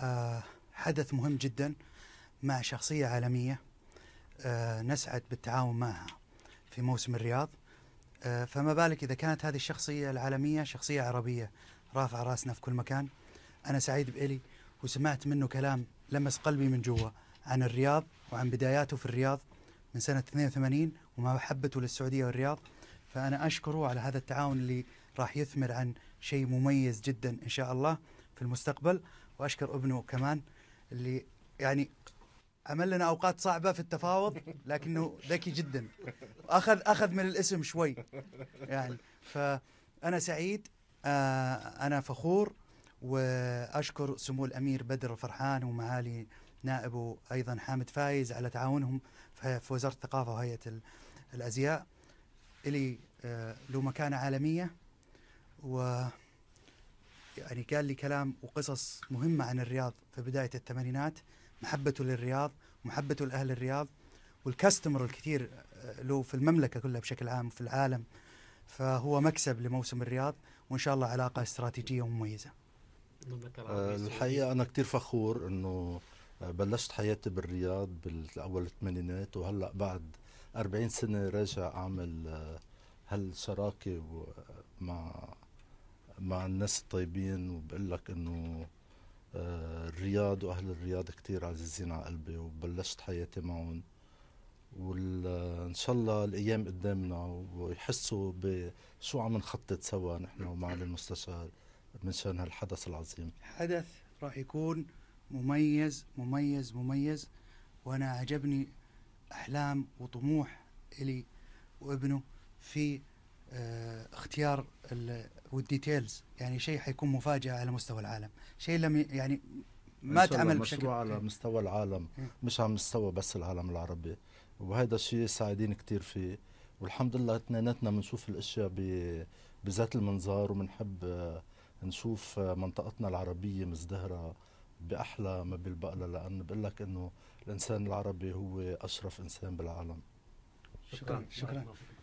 آه، حدث مهم جدا مع شخصية عالمية آه، نسعد بالتعاون معها في موسم الرياض آه، فما بالك إذا كانت هذه الشخصية العالمية شخصية عربية رافعة راسنا في كل مكان أنا سعيد بإلي وسمعت منه كلام لمس قلبي من جوا عن الرياض وعن بداياته في الرياض من سنة 82 ومحبته للسعودية والرياض فأنا أشكره على هذا التعاون اللي راح يثمر عن شيء مميز جدا إن شاء الله في المستقبل واشكر ابنه كمان اللي يعني عمل لنا اوقات صعبه في التفاوض لكنه ذكي جدا اخذ اخذ من الاسم شوي يعني فانا سعيد آه، انا فخور واشكر سمو الامير بدر الفرحان ومعالي نائبه ايضا حامد فايز على تعاونهم في وزاره الثقافه وهيئه الازياء اللي له آه، مكانه عالميه و يعني قال لي كلام وقصص مهمة عن الرياض في بداية الثمانينات محبته للرياض محبته لأهل الرياض والكاستمر الكثير آه، له في المملكة كلها بشكل عام وفي العالم فهو مكسب لموسم الرياض وإن شاء الله علاقة استراتيجية ومميزة آه، الحقيقة أنا كثير فخور أنه آه، بلشت حياتي بالرياض بالأول الثمانينات وهلأ بعد 40 سنة راجع أعمل هالشراكة مع مع الناس الطيبين وبقول لك انه آه، الرياض واهل الرياض كتير عزيزين على قلبي وبلشت حياتي معهم وان آه، شاء الله الايام قدامنا ويحسوا بشو عم نخطط سوا نحن ومعالي المستشار من شان هالحدث العظيم حدث راح يكون مميز مميز مميز وانا عجبني احلام وطموح الي وابنه في آه، اختيار والديتيلز يعني شيء حيكون مفاجاه على مستوى العالم شيء لم يعني ما تعمل بشكل على مستوى العالم إيه. مش على مستوى بس العالم العربي وهذا الشيء سعيدين كثير فيه والحمد لله اثنيناتنا بنشوف الاشياء بذات المنظار وبنحب آه، نشوف آه، منطقتنا العربيه مزدهره باحلى ما بالبقلة لانه بقول لك انه الانسان العربي هو اشرف انسان بالعالم شكرا شكرا, شكرا.